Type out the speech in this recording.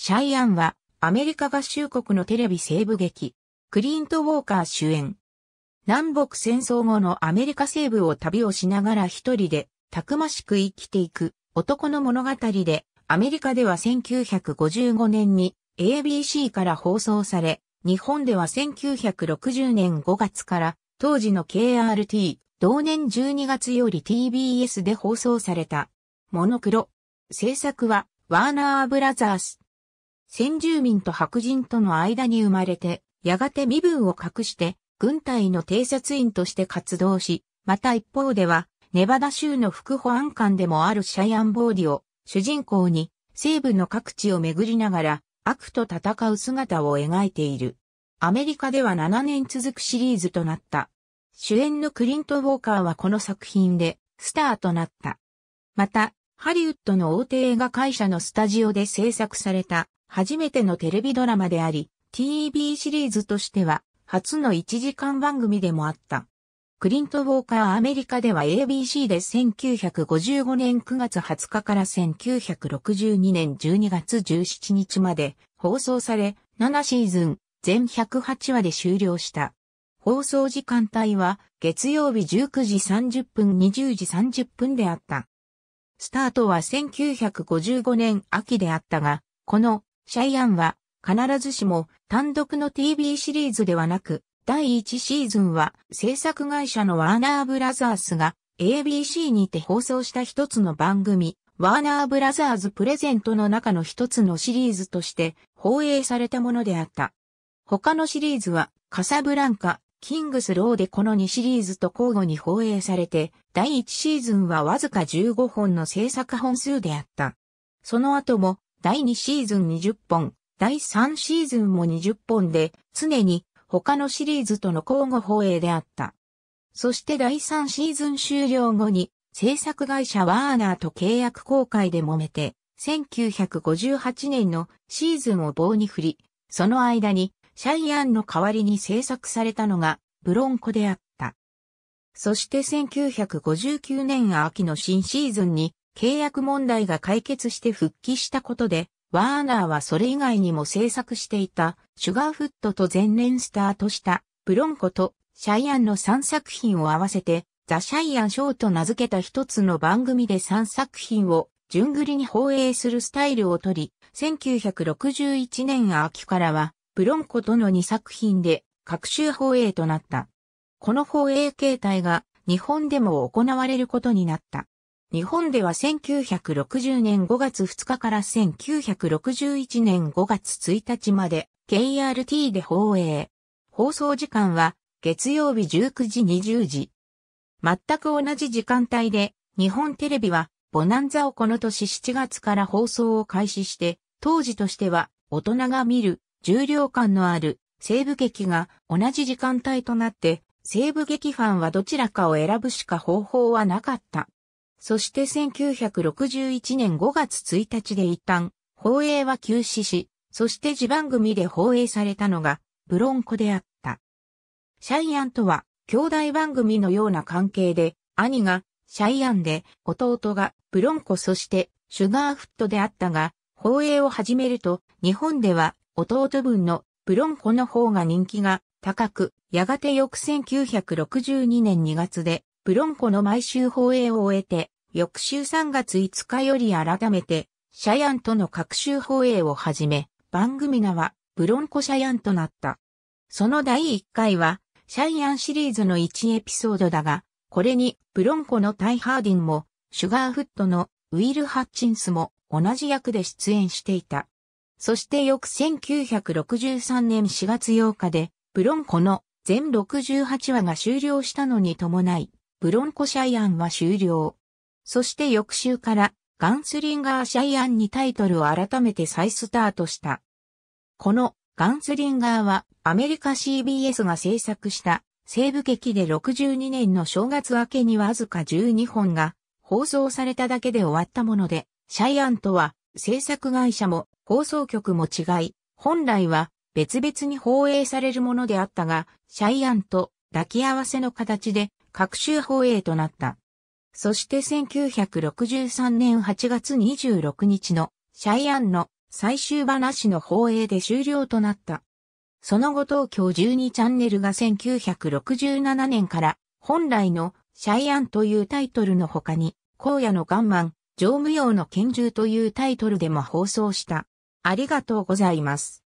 シャイアンはアメリカ合衆国のテレビ西部劇、クリント・ウォーカー主演。南北戦争後のアメリカ西部を旅をしながら一人でたくましく生きていく男の物語で、アメリカでは1955年に ABC から放送され、日本では1960年5月から当時の KRT、同年12月より TBS で放送された。モノクロ。制作はワーナーブラザース。先住民と白人との間に生まれて、やがて身分を隠して、軍隊の偵察員として活動し、また一方では、ネバダ州の副保安官でもあるシャイアン・ボーディを主人公に西部の各地を巡りながら悪と戦う姿を描いている。アメリカでは7年続くシリーズとなった。主演のクリント・ウォーカーはこの作品でスターとなった。また、ハリウッドの大手映画会社のスタジオで制作された初めてのテレビドラマであり、TV シリーズとしては初の1時間番組でもあった。クリント・ウォーカーアメリカでは ABC で1955年9月20日から1962年12月17日まで放送され、7シーズン全108話で終了した。放送時間帯は月曜日19時30分20時30分であった。スタートは1955年秋であったが、このシャイアンは必ずしも単独の TV シリーズではなく、第1シーズンは制作会社のワーナーブラザースが ABC にて放送した一つの番組、ワーナーブラザーズプレゼントの中の一つのシリーズとして放映されたものであった。他のシリーズはカサブランカ、キングスローでこの2シリーズと交互に放映されて、第1シーズンはわずか15本の制作本数であった。その後も第2シーズン20本、第3シーズンも20本で、常に他のシリーズとの交互放映であった。そして第3シーズン終了後に、制作会社ワーナーと契約公開で揉めて、1958年のシーズンを棒に振り、その間にシャイアンの代わりに制作されたのがブロンコであった。そして1959年秋の新シーズンに契約問題が解決して復帰したことで、ワーナーはそれ以外にも制作していた、シュガーフットと前年スタートした、ブロンコとシャイアンの3作品を合わせて、ザ・シャイアン・ショーと名付けた一つの番組で3作品を順繰りに放映するスタイルをとり、1961年秋からは、ブロンコとの2作品で、各週放映となった。この放映形態が日本でも行われることになった。日本では1960年5月2日から1961年5月1日まで KRT で放映。放送時間は月曜日19時20時。全く同じ時間帯で日本テレビはボナンザをこの年7月から放送を開始して、当時としては大人が見る重量感のある西部劇が同じ時間帯となって、西部劇ファンはどちらかを選ぶしか方法はなかった。そして1961年5月1日で一旦、放映は休止し、そして地番組で放映されたのが、ブロンコであった。シャイアンとは、兄弟番組のような関係で、兄が、シャイアンで、弟が、ブロンコそして、シュガーフットであったが、放映を始めると、日本では、弟分の、ブロンコの方が人気が高く、やがて翌1962年2月で、ブロンコの毎週放映を終えて、翌週3月5日より改めて、シャヤンとの各週放映を始め、番組名は、ブロンコシャヤンとなった。その第1回は、シャイアンシリーズの1エピソードだが、これに、ブロンコのタイ・ハーディンも、シュガーフットのウィル・ハッチンスも同じ役で出演していた。そして翌1963年4月8日で、ブロンコの全68話が終了したのに伴い、ブロンコシャイアンは終了。そして翌週からガンスリンガーシャイアンにタイトルを改めて再スタートした。このガンスリンガーはアメリカ CBS が制作した西部劇で62年の正月明けにわずか12本が放送されただけで終わったもので、シャイアンとは制作会社も放送局も違い、本来は別々に放映されるものであったが、シャイアンと抱き合わせの形で各州放映となった。そして1963年8月26日のシャイアンの最終話の放映で終了となった。その後東京12チャンネルが1967年から本来のシャイアンというタイトルの他に、荒野のガンマン、乗務用の拳銃というタイトルでも放送した。ありがとうございます。